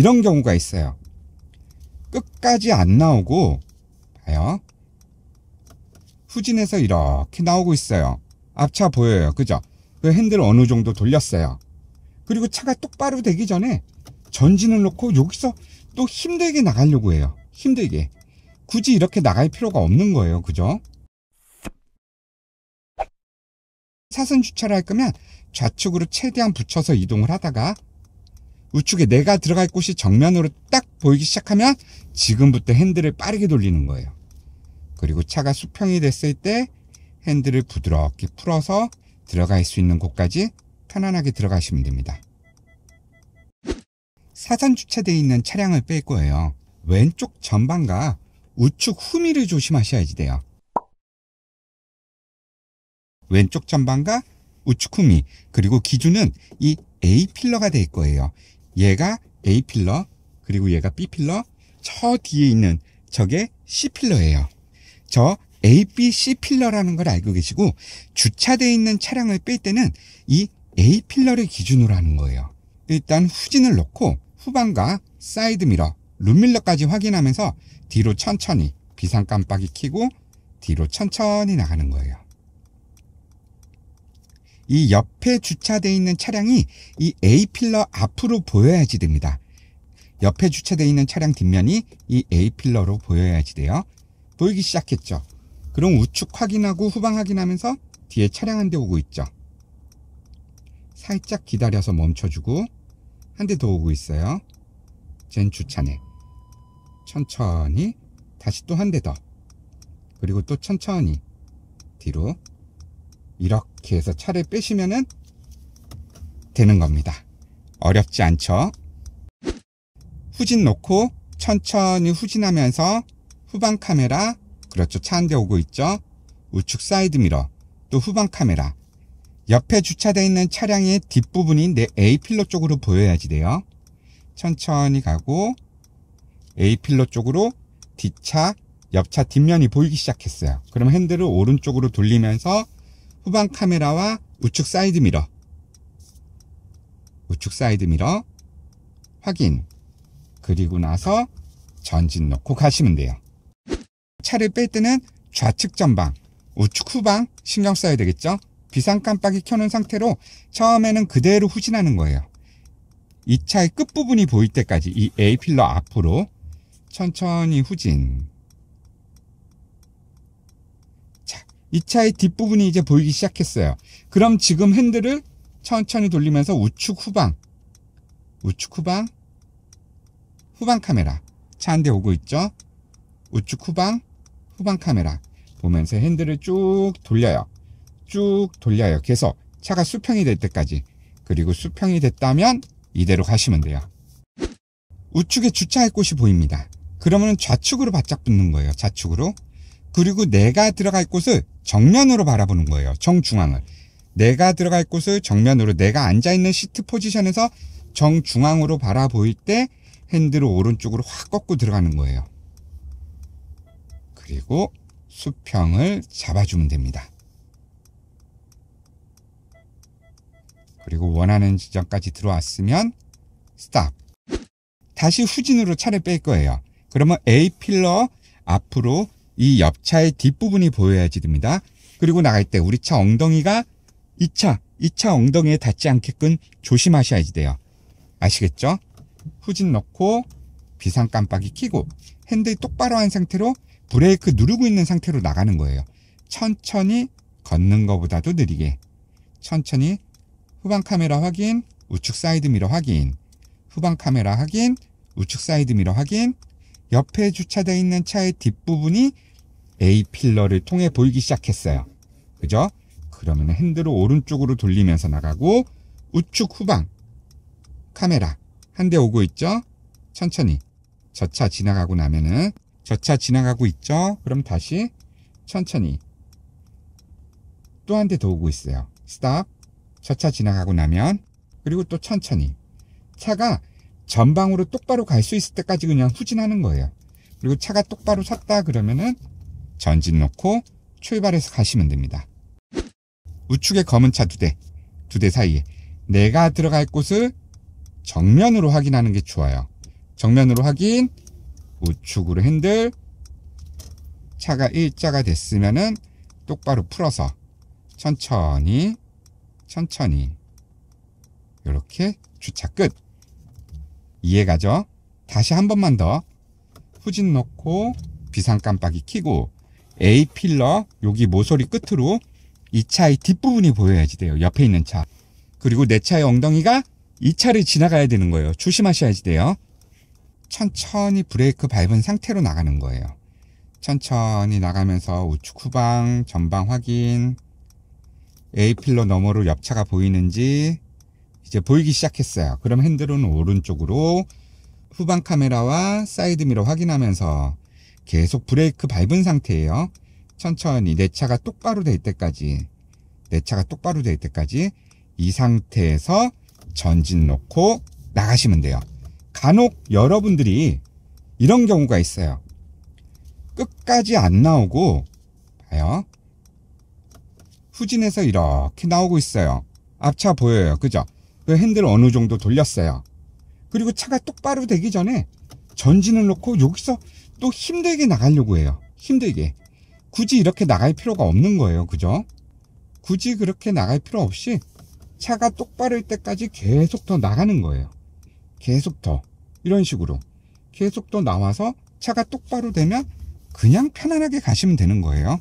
이런 경우가 있어요. 끝까지 안 나오고 봐요. 후진해서 이렇게 나오고 있어요. 앞차 보여요. 그죠? 그 핸들 어느 정도 돌렸어요. 그리고 차가 똑바로 되기 전에 전진을 놓고 여기서 또 힘들게 나가려고 해요. 힘들게. 굳이 이렇게 나갈 필요가 없는 거예요. 그죠? 사선 주차를 할 거면 좌측으로 최대한 붙여서 이동을 하다가 우측에 내가 들어갈 곳이 정면으로 딱 보이기 시작하면 지금부터 핸들을 빠르게 돌리는 거예요. 그리고 차가 수평이 됐을 때 핸들을 부드럽게 풀어서 들어갈 수 있는 곳까지 편안하게 들어가시면 됩니다. 사선 주차되어 있는 차량을 뺄 거예요. 왼쪽 전방과 우측 후미를 조심하셔야지 돼요. 왼쪽 전방과 우측 후미 그리고 기준은 이 A 필러가 될 거예요. 얘가 A 필러, 그리고 얘가 B 필러, 저 뒤에 있는 저게 C 필러예요. 저 A, B, C 필러라는 걸 알고 계시고 주차되어 있는 차량을 뺄 때는 이 A 필러를 기준으로 하는 거예요. 일단 후진을 놓고 후방과 사이드 미러, 룸밀러까지 확인하면서 뒤로 천천히 비상 깜빡이 켜고 뒤로 천천히 나가는 거예요. 이 옆에 주차되어 있는 차량이 이 A필러 앞으로 보여야지 됩니다. 옆에 주차되어 있는 차량 뒷면이 이 A필러로 보여야지 돼요. 보이기 시작했죠. 그럼 우측 확인하고 후방 확인하면서 뒤에 차량 한 대 오고 있죠. 살짝 기다려서 멈춰주고 한 대 더 오고 있어요. 젠 주차네. 천천히 다시 또 한 대 더. 그리고 또 천천히 뒤로 이렇게 해서 차를 빼시면 되는 겁니다. 어렵지 않죠? 후진 놓고 천천히 후진하면서 후방 카메라, 그렇죠. 차 한 대 오고 있죠? 우측 사이드 미러, 또 후방 카메라. 옆에 주차되어 있는 차량의 뒷부분이 내 A필러 쪽으로 보여야지 돼요. 천천히 가고 A필러 쪽으로 뒷차, 옆차 뒷면이 보이기 시작했어요. 그럼 핸들을 오른쪽으로 돌리면서 후방 카메라와 우측 사이드 미러, 우측 사이드 미러 확인. 그리고 나서 전진 놓고 가시면 돼요. 차를 뺄 때는 좌측 전방, 우측 후방 신경 써야 되겠죠? 비상 깜빡이 켜놓은 상태로 처음에는 그대로 후진하는 거예요. 이 차의 끝부분이 보일 때까지 이 A 필러 앞으로 천천히 후진. 이 차의 뒷부분이 이제 보이기 시작했어요. 그럼 지금 핸들을 천천히 돌리면서 우측 후방, 우측 후방, 후방 카메라. 차 한대 오고 있죠? 우측 후방, 후방 카메라. 보면서 핸들을 쭉 돌려요. 쭉 돌려요. 계서 차가 수평이 될 때까지. 그리고 수평이 됐다면 이대로 가시면 돼요. 우측에 주차할 곳이 보입니다. 그러면 좌측으로 바짝 붙는 거예요. 좌측으로. 그리고 내가 들어갈 곳을 정면으로 바라보는 거예요. 정중앙을. 내가 들어갈 곳을 정면으로 내가 앉아있는 시트 포지션에서 정중앙으로 바라보일 때 핸들을 오른쪽으로 확 꺾고 들어가는 거예요. 그리고 수평을 잡아주면 됩니다. 그리고 원하는 지점까지 들어왔으면 스탑. 다시 후진으로 차를 뺄 거예요. 그러면 A 필러 앞으로 이 옆차의 뒷부분이 보여야지 됩니다. 그리고 나갈 때 우리 차 엉덩이가 이 차, 이 차 엉덩이에 닿지 않게끔 조심하셔야지 돼요. 아시겠죠? 후진 넣고 비상 깜빡이 키고 핸들 똑바로 한 상태로 브레이크 누르고 있는 상태로 나가는 거예요. 천천히 걷는 것보다도 느리게. 천천히 후방 카메라 확인, 우측 사이드 미러 확인, 후방 카메라 확인, 우측 사이드 미러 확인, 옆에 주차되어 있는 차의 뒷부분이 A 필러를 통해 보이기 시작했어요. 그죠? 그러면 핸들을 오른쪽으로 돌리면서 나가고 우측 후방 카메라 한 대 오고 있죠? 천천히 저 차 지나가고 나면은 저 차 지나가고 있죠? 그럼 다시 천천히 또 한 대 더 오고 있어요. 스탑 저차 지나가고 나면 그리고 또 천천히 차가 전방으로 똑바로 갈 수 있을 때까지 그냥 후진하는 거예요. 그리고 차가 똑바로 섰다 그러면은 전진 놓고 출발해서 가시면 됩니다. 우측에 검은 차 두 대, 두 대 사이에 내가 들어갈 곳을 정면으로 확인하는 게 좋아요. 정면으로 확인, 우측으로 핸들, 차가 일자가 됐으면은 똑바로 풀어서 천천히, 천천히, 이렇게 주차 끝. 이해가죠? 다시 한 번만 더 후진 넣고 비상 깜빡이 키고 A 필러 여기 모서리 끝으로 이 차의 뒷부분이 보여야지 돼요. 옆에 있는 차. 그리고 내 차의 엉덩이가 이 차를 지나가야 되는 거예요. 조심하셔야지 돼요. 천천히 브레이크 밟은 상태로 나가는 거예요. 천천히 나가면서 우측 후방, 전방 확인, A 필러 너머로 옆차가 보이는지 이제 보이기 시작했어요. 그럼 핸들은 오른쪽으로 후방 카메라와 사이드 미러 확인하면서 계속 브레이크 밟은 상태예요. 천천히 내 차가 똑바로 될 때까지 내 차가 똑바로 될 때까지 이 상태에서 전진 놓고 나가시면 돼요. 간혹 여러분들이 이런 경우가 있어요. 끝까지 안 나오고 봐요. 후진해서 이렇게 나오고 있어요. 앞차 보여요. 그죠? 그 핸들 어느 정도 돌렸어요. 그리고 차가 똑바로 되기 전에 전진을 놓고 여기서 또 힘들게 나가려고 해요. 힘들게. 굳이 이렇게 나갈 필요가 없는 거예요. 그죠? 굳이 그렇게 나갈 필요 없이 차가 똑바를 때까지 계속 더 나가는 거예요. 계속 더. 이런 식으로. 계속 더 나와서 차가 똑바로 되면 그냥 편안하게 가시면 되는 거예요.